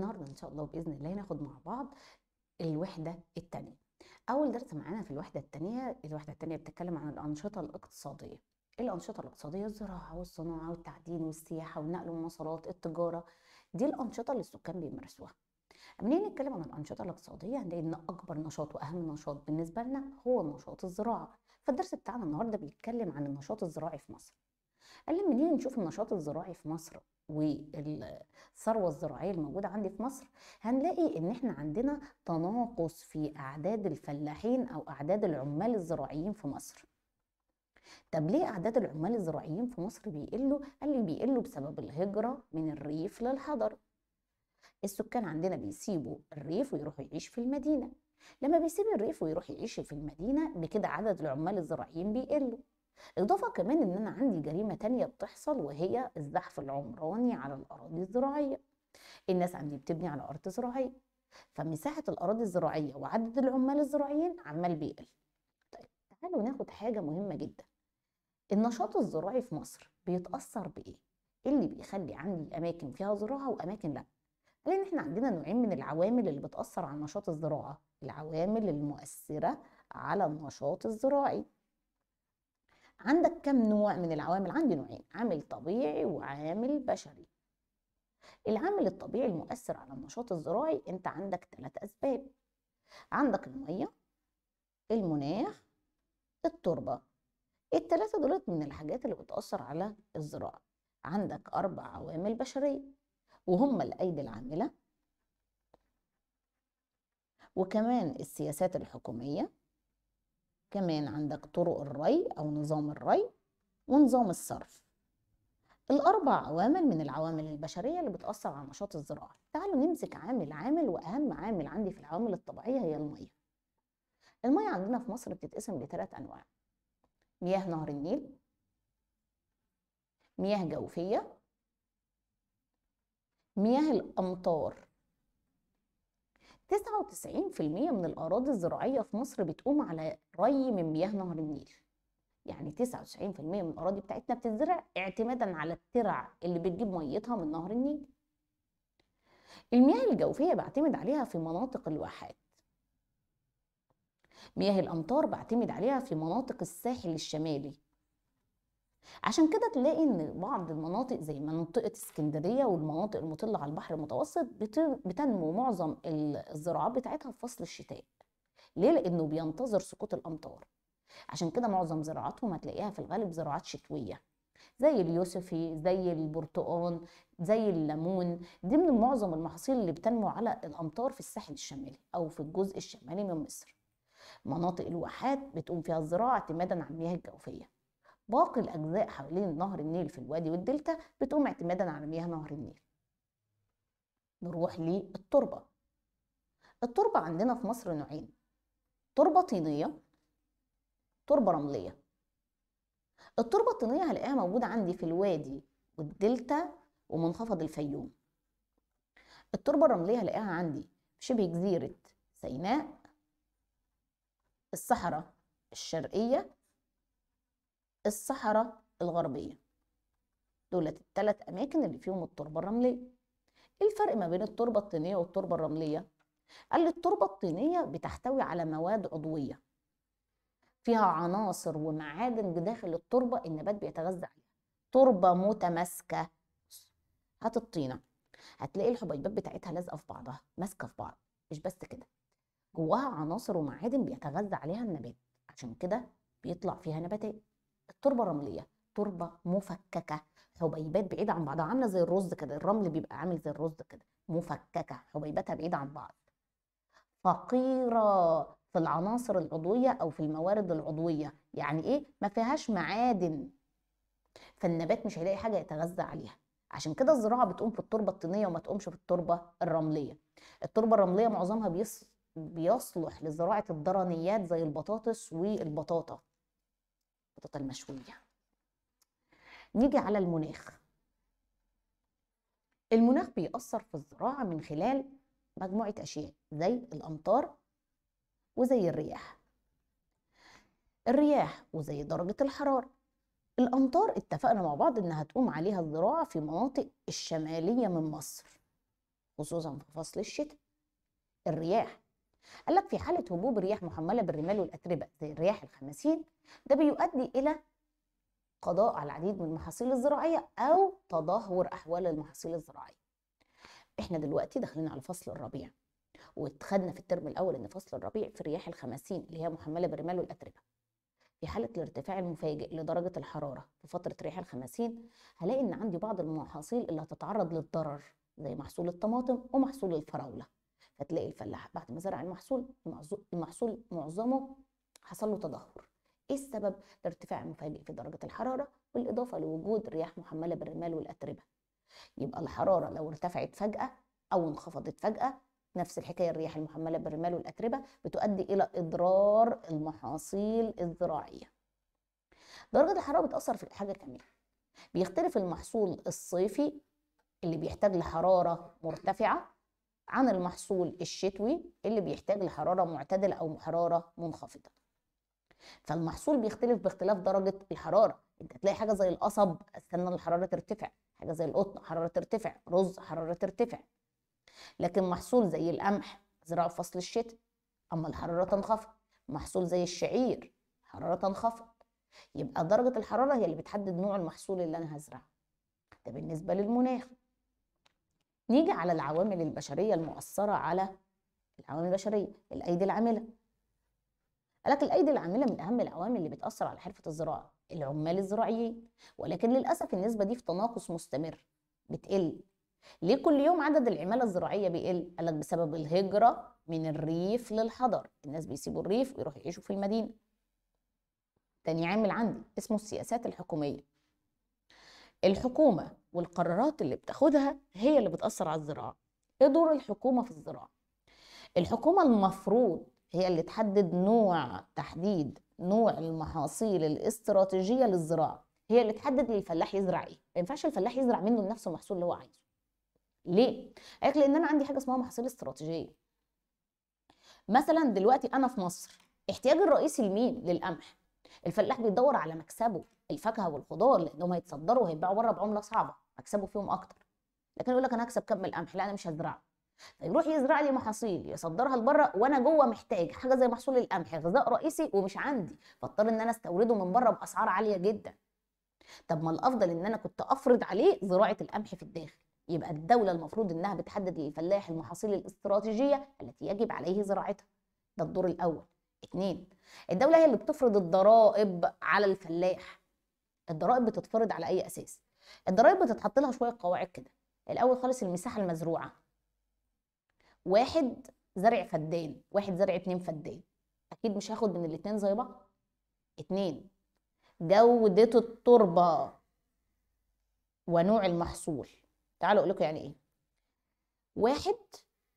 النهارده ان شاء الله باذن الله هناخد مع بعض الوحده الثانيه اول درس معانا في الوحده الثانيه الوحده الثانيه بتتكلم عن الانشطه الاقتصاديه الانشطه الاقتصاديه الزراعه والصناعه والتعدين والسياحه والنقل والمواصلات التجاره دي الانشطه اللي السكان بيمارسوها لما نيجي نتكلم عن الانشطه الاقتصاديه هنلاقي ان اكبر نشاط واهم نشاط بالنسبه لنا هو نشاط الزراعه فالدرس بتاعنا النهارده بيتكلم عن النشاط الزراعي في مصر قال لما نيجي نشوف النشاط الزراعي في مصر والثروة الزراعية الموجودة عندي في مصر هنلاقي ان احنا عندنا تناقص في اعداد الفلاحين او اعداد العمال الزراعيين في مصر طب ليه اعداد العمال الزراعيين في مصر بيقلوا قال لي بيقلوا بسبب الهجرة من الريف للحضر السكان عندنا بيسيبوا الريف ويروحوا يعيشوا في المدينة لما بيسيب الريف ويروح يعيش في المدينة بكده عدد العمال الزراعيين بيقلوا اضافه كمان ان انا عندي جريمه تانية بتحصل وهي الزحف العمراني على الاراضي الزراعيه الناس عندي بتبني على ارض زراعيه فمساحه الاراضي الزراعيه وعدد العمال الزراعيين عمال بيقل طيب تعالوا ناخد حاجه مهمه جدا النشاط الزراعي في مصر بيتاثر بايه إيه اللي بيخلي عندي اماكن فيها زراعه واماكن لا لان احنا عندنا نوعين من العوامل اللي بتاثر على نشاط الزراعه العوامل المؤثره على النشاط الزراعي عندك كم نوع من العوامل عندي نوعين عامل طبيعي وعامل بشري العامل الطبيعي المؤثر على النشاط الزراعي انت عندك ثلاث اسباب عندك الميه المناخ التربه الثلاثه دولت من الحاجات اللي بتاثر على الزراعه عندك اربع عوامل بشريه وهم الايدي العامله وكمان السياسات الحكوميه كمان عندك طرق الري أو نظام الري ونظام الصرف الأربع عوامل من العوامل البشرية اللي بتأثر على نشاط الزراعه تعالوا نمسك عامل عامل وأهم عامل عندي في العوامل الطبيعية هي المية المية عندنا في مصر بتتقسم لثلاث أنواع مياه نهر النيل مياه جوفية مياه الأمطار 99% من الأراضي الزراعية في مصر بتقوم على ري من مياه نهر النيل يعني 99% من الأراضي بتاعتنا بتزرع اعتمادا على الترع اللي بتجيب ميتها من نهر النيل المياه الجوفية بعتمد عليها في مناطق الواحات مياه الأمطار بعتمد عليها في مناطق الساحل الشمالي عشان كده تلاقي ان بعض المناطق زي منطقه اسكندريه والمناطق المطله على البحر المتوسط بتنمو معظم الزراعات بتاعتها في فصل الشتاء ليه لانه بينتظر سقوط الامطار عشان كده معظم زراعاتهم هتلاقيها في الغالب زراعات شتويه زي اليوسفي زي البرتقال زي الليمون دي من معظم المحاصيل اللي بتنمو على الامطار في الساحل الشمالي او في الجزء الشمالي من مصر مناطق الواحات بتقوم فيها الزراعه اعتمادا على المياه الجوفيه باقي الأجزاء حوالين نهر النيل في الوادي والدلتا بتقوم اعتمادا على مياه نهر النيل نروح للتربة التربة عندنا في مصر نوعين تربة طينية تربة رملية التربة الطينية هلاقيها موجودة عندي في الوادي والدلتا ومنخفض الفيوم التربة الرملية هلاقيها عندي في شبه جزيرة سيناء الصحراء الشرقية الصحراء الغربية دولت الثلاث أماكن اللي فيهم التربة الرملية إيه الفرق ما بين التربة الطينية والتربة الرملية قال التربة الطينية بتحتوي على مواد عضوية فيها عناصر ومعادن بداخل التربة النبات بيتغذى عليها تربة متماسكة هات الطينة هتلاقي الحبيبات بتاعتها لازقة في بعضها ماسكة في بعض مش بس كده جواها عناصر ومعادن بيتغذى عليها النبات عشان كده بيطلع فيها نباتات التربه الرمليه تربه مفككه حبيبات بعيده عن بعضها عامله زي الرز كده الرمل بيبقى عامل زي الرز كده مفككه حبيباتها بعيده عن بعض فقيره في العناصر العضويه او في الموارد العضويه يعني ايه ما فيهاش معادن فالنبات مش هيلاقي حاجه يتغذى عليها عشان كده الزراعه بتقوم في التربه الطينيه وما تقومش في التربه الرمليه التربه الرمليه معظمها بيصلح لزراعه الدرنيات زي البطاطس والبطاطا البطاطا المشويه نيجي على المناخ المناخ بيأثر في الزراعة من خلال مجموعة أشياء زي الأمطار وزي الرياح الرياح وزي درجة الحرارة الأمطار اتفقنا مع بعض إنها تقوم عليها الزراعة في مناطق الشمالية من مصر خصوصا في فصل الشتاء الرياح قالك في حالة هبوب رياح محملة بالرمال والأتربة زي الرياح الخمسين ده بيؤدي إلى قضاء على العديد من المحاصيل الزراعية أو تدهور أحوال المحاصيل الزراعية إحنا دلوقتي داخلين على فصل الربيع واتخدنا في الترم الأول إن فصل الربيع في الرياح الخماسين اللي هي محملة برمال والأتربة في حالة الارتفاع المفاجئ لدرجة الحرارة في فترة رياح الخماسين هلاقي إن عندي بعض المحاصيل اللي هتتعرض للضرر زي محصول الطماطم ومحصول الفراولة فتلاقي الفلاح بعد ما زرع المحصول المحصول معظمه حصل له تدهور ايه السبب؟ ده ارتفاع مفاجئ في درجة الحرارة بالإضافة لوجود رياح محملة بالرمال والأتربة يبقى الحرارة لو ارتفعت فجأة أو انخفضت فجأة نفس الحكاية الرياح المحملة بالرمال والأتربة بتؤدي إلى إضرار المحاصيل الزراعية درجة الحرارة بتأثر في حاجة كمان بيختلف المحصول الصيفي اللي بيحتاج لحرارة مرتفعة عن المحصول الشتوي اللي بيحتاج لحرارة معتدلة أو حرارة منخفضة فالمحصول بيختلف باختلاف درجه الحراره انت تلاقي حاجه زي القصب استنى الحراره ترتفع حاجه زي القطن حراره ترتفع رز حراره ترتفع لكن محصول زي القمح زراعه في فصل الشتاء اما الحراره تنخفض محصول زي الشعير حراره تنخفض يبقى درجه الحراره هي اللي بتحدد نوع المحصول اللي انا هزرعه ده بالنسبه للمناخ نيجي على العوامل البشريه المؤثره على العوامل البشريه الايدي العامله قال لك الايدي العامله من اهم العوامل اللي بتاثر على حرفه الزراعه العمال الزراعيين ولكن للاسف النسبه دي في تناقص مستمر بتقل ليه كل يوم عدد العماله الزراعيه بيقل قال لك بسبب الهجره من الريف للحضر الناس بيسيبوا الريف ويروحوا يعيشوا في المدينه تاني عامل عندي اسمه السياسات الحكوميه الحكومه والقرارات اللي بتاخدها هي اللي بتاثر على الزراعه ايه دور الحكومه في الزراعه الحكومه المفروض هي اللي تحدد نوع تحديد نوع المحاصيل الاستراتيجيه للزراعه هي اللي تحدد للفلاح يزرع ايه ما ينفعش الفلاح يزرع منه لنفسه المحصول اللي هو عايزه ليه قالك لان انا عندي حاجه اسمها محاصيل استراتيجيه مثلا دلوقتي انا في مصر احتياجي الرئيسي لمين للقمح الفلاح بيدور على مكسبه الفاكهه والخضار لان هم هيتصدروا وهيتباعوا بره بعمله صعبه مكسبه فيهم اكتر لكن يقول لك انا هكسب كم القمح لا انا مش هزرعه طيب يروح يزرع لي محاصيل يصدرها لبره وانا جوه محتاج حاجه زي محصول القمح غذاء رئيسي ومش عندي فاضطر ان انا استورده من بره باسعار عاليه جدا طب ما الافضل ان انا كنت افرض عليه زراعه القمح في الداخل يبقى الدوله المفروض انها بتحدد للفلاح المحاصيل الاستراتيجيه التي يجب عليه زراعتها ده الدور الاول اتنين الدوله هي اللي بتفرض الضرائب على الفلاح الضرائب بتتفرض على اي اساس الضرائب بتتحط لها شويه قواعد كده الاول خالص المساحه المزروعه واحد زرع فدان واحد زرع اتنين فدان اكيد مش هاخد من الاتنين زي بعض اتنين جودة التربة ونوع المحصول تعالوا اقول لكم يعني ايه واحد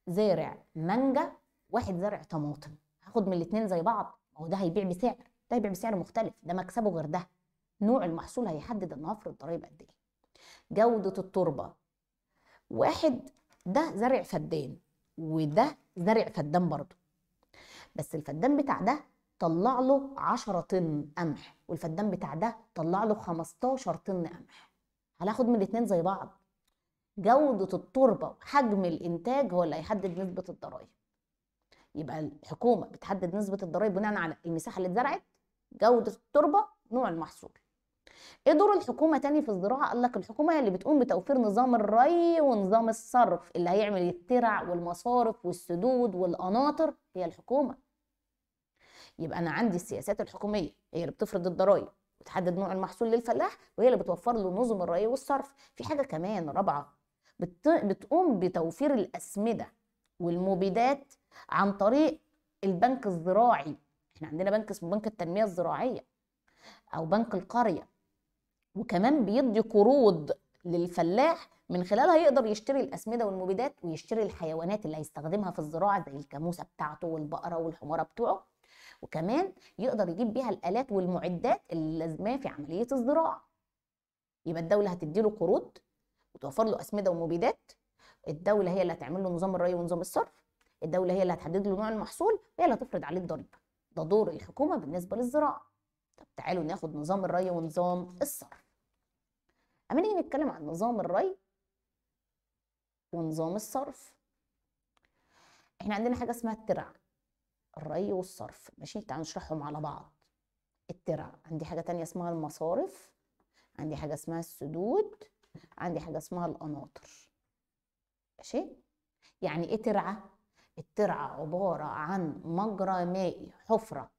زارع مانجا واحد زارع طماطم هاخد من الاتنين زي بعض ما هو ده هيبيع بسعر ده هيبيع بسعر مختلف ده مكسبه غير ده نوع المحصول هيحدد ان هفرض ضرايب قد ايه جودة التربة واحد ده زرع فدان وده زرع فدان برضه بس الفدان بتاع ده طلع له 10 طن قمح والفدان بتاع ده طلع له 15 طن قمح هناخد من الاتنين زي بعض جودة التربة وحجم الإنتاج هو اللي هيحدد نسبة الضرايب يبقى الحكومة بتحدد نسبة الضرايب بناء على المساحة اللي اتزرعت جودة التربة نوع المحصول ايه دور الحكومه تاني في الزراعه قال لك الحكومه هي اللي بتقوم بتوفير نظام الري ونظام الصرف اللي هيعمل الترع والمصارف والسدود والقناطر هي الحكومه يبقى انا عندي السياسات الحكوميه هي اللي بتفرض الضرائب وتحدد نوع المحصول للفلاح وهي اللي بتوفر له نظم الري والصرف في حاجه كمان رابعه بت... بتقوم بتوفير الاسمده والمبيدات عن طريق البنك الزراعي احنا عندنا بنك اسمه بنك التنميه الزراعيه او بنك القريه وكمان بيدي قروض للفلاح من خلالها يقدر يشتري الاسمده والمبيدات ويشتري الحيوانات اللي هيستخدمها في الزراعه زي الكاموسه بتاعته والبقره والحماره بتوعه وكمان يقدر يجيب بيها الالات والمعدات اللازمه في عمليه الزراعه يبقى الدوله هتدي له قروض وتوفر له اسمده ومبيدات الدوله هي اللي هتعمل له نظام الري ونظام الصرف الدوله هي اللي هتحدد له نوع المحصول وهي اللي هتفرض عليه الضريبه ده دور الحكومه بالنسبه للزراعه طب تعالوا ناخد نظام الري ونظام الصرف اما نيجي نتكلم عن نظام الري ونظام الصرف احنا عندنا حاجه اسمها الترع الري والصرف ماشي تعالوا نشرحهم على بعض الترع عندي حاجه تانية اسمها المصارف عندي حاجه اسمها السدود عندي حاجه اسمها القناطر ماشي يعني ايه ترعه الترعه عباره عن مجرى مائي حفره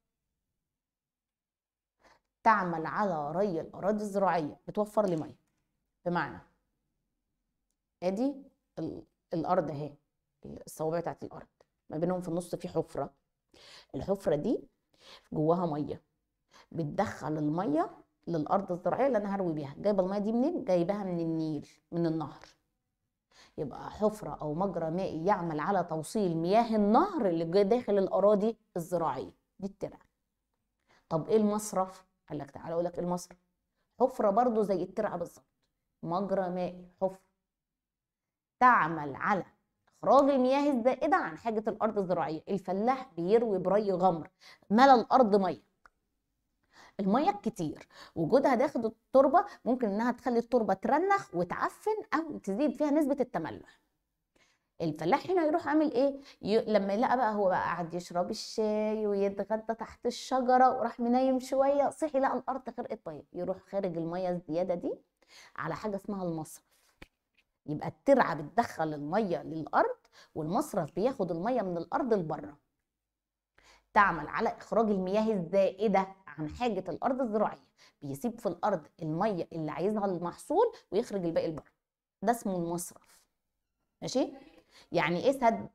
تعمل على ري الاراضي الزراعيه بتوفر لي ميه بمعنى ادي الارض اهي الصوابع بتاعت الارض ما بينهم في النص في حفره الحفره دي جواها ميه بتدخل الميه للارض الزراعيه اللي انا هروي بيها جايبه الميه دي منين جايباها من النيل من النهر يبقى حفره او مجرى مائي يعمل على توصيل مياه النهر اللي داخل الاراضي الزراعيه دي الترع طب ايه المصرف قال لك تعالى اقول لك إيه المصرف حفره برضو زي الترعه بالظبط مجرى مائي حفر تعمل على إخراج المياه الزائدة عن حاجة الأرض الزراعية الفلاح بيروي بري غمر ملى الأرض مية الميه الكتير وجودها داخل التربه ممكن انها تخلي التربه ترنخ وتعفن او تزيد فيها نسبه التملح الفلاح هنا يروح عامل ايه ي... لما يلاقى بقى هو بقى قاعد يشرب الشاي ويتغدى تحت الشجره وراح منيم شويه صحي لقى الارض خرقت طيب يروح خارج الميه الزياده دي على حاجه اسمها المصرف يبقى الترعه بتدخل الميه للارض والمصرف بياخد الميه من الارض لبره تعمل على اخراج المياه الزائده عن حاجه الارض الزراعيه بيسيب في الارض الميه اللي عايزها المحصول ويخرج الباقي لبره ده اسمه المصرف ماشي يعني ايه سد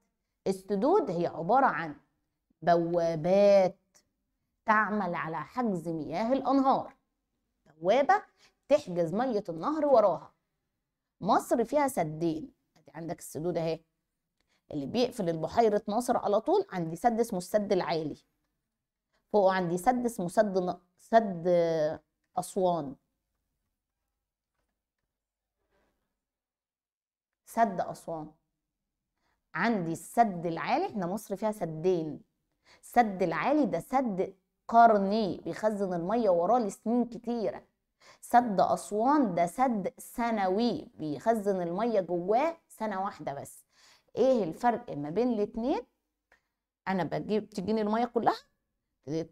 السدود هي عباره عن بوابات تعمل على حجز مياه الانهار بوابه تحجز ميه النهر وراها مصر فيها سدين عندك السدود اهي اللي بيقفل البحيره ناصر على طول عندي سد اسمه السد العالي فوق عندي سد اسمه سد سد اسوان سد اسوان عندي السد العالي احنا مصر فيها سدين السد العالي ده سد قرني بيخزن الميه وراه لسنين كتيره سد أسوان ده سد سنوي بيخزن المية جواه سنة واحدة بس ايه الفرق ما بين الاثنين انا بجيب تجيني المية كلها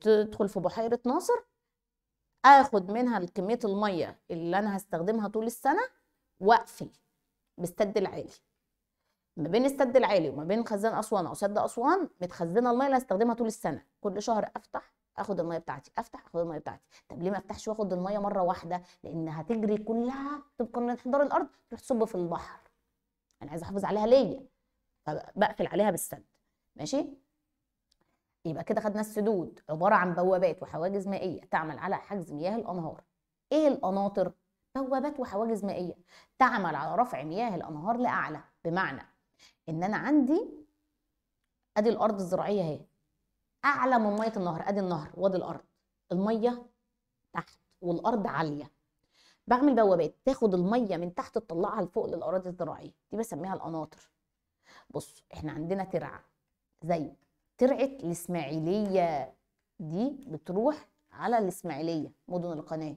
تدخل في بحيرة ناصر اخد منها كمية المية اللي انا هستخدمها طول السنة واقفل بالسد العالي ما بين السد العالي وما بين خزان اسوان او سد اسوان متخزنه الميه اللي هستخدمها طول السنه كل شهر افتح اخد الميه بتاعتي افتح اخد الميه بتاعتي طب ليه ما افتحش واخد الميه مره واحده لان هتجري كلها طبقا لانحدار الارض تروح تصب في البحر انا عايزه احافظ عليها ليا فبقفل عليها بالسد ماشي يبقى كده خدنا السدود عباره عن بوابات وحواجز مائيه تعمل على حجز مياه الانهار ايه القناطر بوابات وحواجز مائيه تعمل على رفع مياه الانهار لاعلى بمعنى ان انا عندي ادي الارض الزراعيه اهي اعلى من ميه النهر ادي النهر وادي الارض الميه تحت والارض عاليه بعمل بوابات تاخد الميه من تحت تطلعها لفوق للاراضي الزراعيه دي بسميها القناطر بص احنا عندنا ترعه زي ترعه الاسماعيليه دي بتروح على الاسماعيليه مدن القناه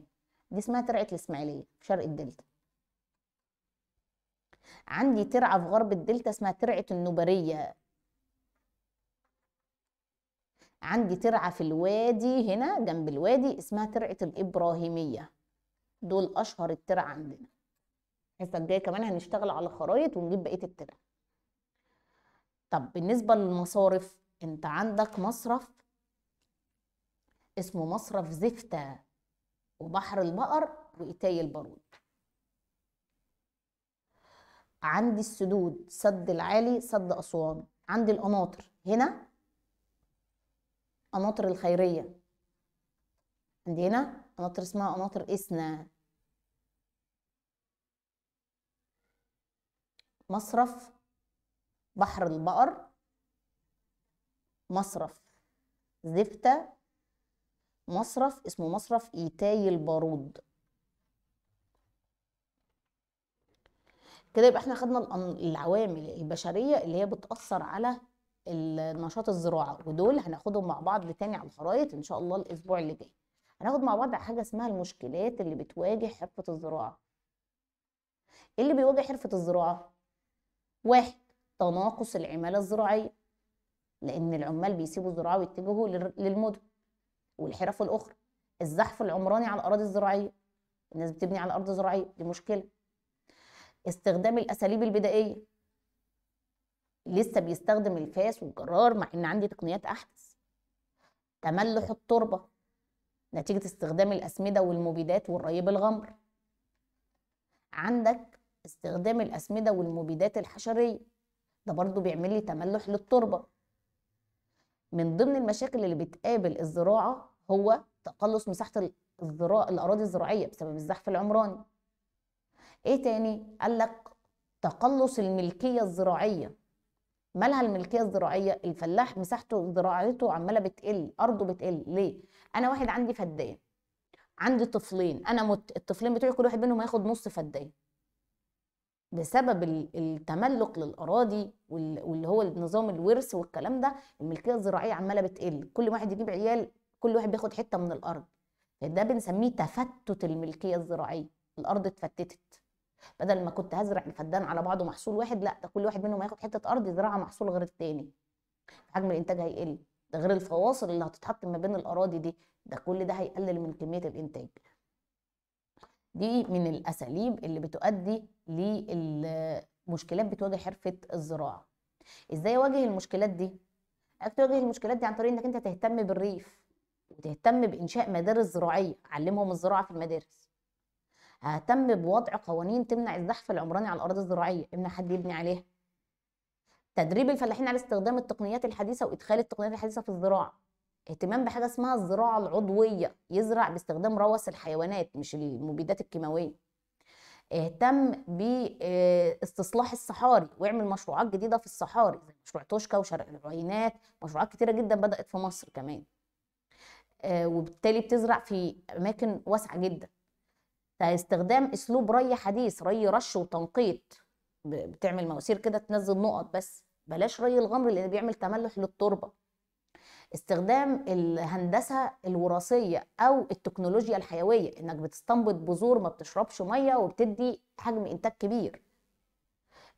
دي اسمها ترعه الاسماعيليه في شرق الدلتا عندي ترعه في غرب الدلتا اسمها ترعه النبريه عندي ترعة في الوادي هنا جنب الوادي اسمها ترعة الإبراهيمية دول أشهر الترع عندنا الحصة الجاية كمان هنشتغل على خرايط ونجيب بقية الترع طب بالنسبة للمصارف انت عندك مصرف اسمه مصرف زفتة وبحر البقر وإيتاي البارود عندي السدود سد العالي سد أسوان عندي القناطر هنا قناطر الخيرية عندنا قناطر اسمها قناطر إسنا مصرف بحر البقر مصرف زفتة مصرف اسمه مصرف إيتاي البارود كده يبقى احنا خدنا العوامل البشرية اللي هي بتأثر على النشاط الزراعه ودول هناخدهم مع بعض تاني على الخرايط ان شاء الله الاسبوع اللي جاي هناخد مع بعض حاجه اسمها المشكلات اللي بتواجه حرفه الزراعه ايه اللي بيواجه حرفه الزراعه واحد تناقص العماله الزراعيه لان العمال بيسيبوا الزراعه ويتجهوا للمدن والحرف الاخرى الزحف العمراني على الاراضي الزراعيه الناس بتبني على ارض زراعيه دي مشكله استخدام الاساليب البدائيه لسه بيستخدم الفاس والجرار مع ان عندي تقنيات احدث تملح التربه نتيجه استخدام الاسمده والمبيدات والريب الغمر عندك استخدام الاسمده والمبيدات الحشريه ده برضو بيعمل لي تملح للتربه من ضمن المشاكل اللي بتقابل الزراعه هو تقلص مساحه الزراع الاراضي الزراعيه بسبب الزحف العمراني ايه تاني قال لك تقلص الملكيه الزراعيه مالها الملكيه الزراعيه الفلاح مساحته زراعته عماله بتقل ارضه بتقل ليه انا واحد عندي فدان عندي طفلين انا مت... الطفلين بتوعي كل واحد منهم هياخد نص فدان بسبب التملق للاراضي واللي هو نظام الورث والكلام ده الملكيه الزراعيه عماله بتقل كل واحد يجيب عيال كل واحد بياخد حته من الارض ده بنسميه تفتت الملكيه الزراعيه الارض اتفتتت بدل ما كنت هزرع الفدان على بعضه محصول واحد لا ده كل واحد منهم هياخد حته ارض يزرعها محصول غير التاني حجم الانتاج هيقل ده غير الفواصل اللي هتتحط ما بين الاراضي دي ده كل ده هيقلل من كميه الانتاج دي من الاساليب اللي بتؤدي للمشكلات بتواجه حرفه الزراعه ازاي اواجه المشكلات دي تواجه المشكلات دي عن طريق انك انت تهتم بالريف وتهتم بانشاء مدارس زراعيه علمهم الزراعه في المدارس اهتم بوضع قوانين تمنع الزحف العمراني على الاراضي الزراعيه امنع حد يبني عليها تدريب الفلاحين على استخدام التقنيات الحديثه وادخال التقنيات الحديثه في الزراعه اهتمام بحاجه اسمها الزراعه العضويه يزرع باستخدام روث الحيوانات مش المبيدات الكيماويه اهتم باستصلاح الصحاري واعمل مشروعات جديده في الصحاري زي مشروع توشكا وشرق العينات مشروعات كتيره جدا بدات في مصر كمان آه، وبالتالي بتزرع في اماكن واسعه جدا فاستخدام اسلوب ري حديث ري رش وتنقيط بتعمل مواسير كده تنزل نقط بس بلاش ري الغمر لان بيعمل تملح للتربه استخدام الهندسه الوراثيه او التكنولوجيا الحيويه انك بتستنبط بذور ما بتشربش ميه وبتدي حجم انتاج كبير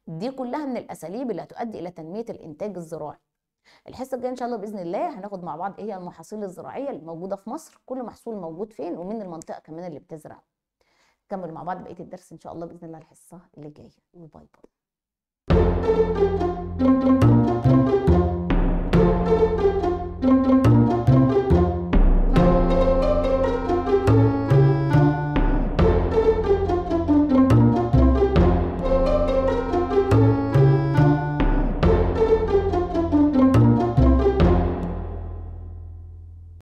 دي كلها من الاساليب اللي هتؤدي الى تنميه الانتاج الزراعي الحصه الجايه ان شاء الله باذن الله هناخد مع بعض ايه هي المحاصيل الزراعيه الموجوده في مصر كل محصول موجود فين ومين المنطقه كمان اللي بتزرع نكمل مع بعض بقيه الدرس ان شاء الله باذن الله الحصه اللي جايه وباي باي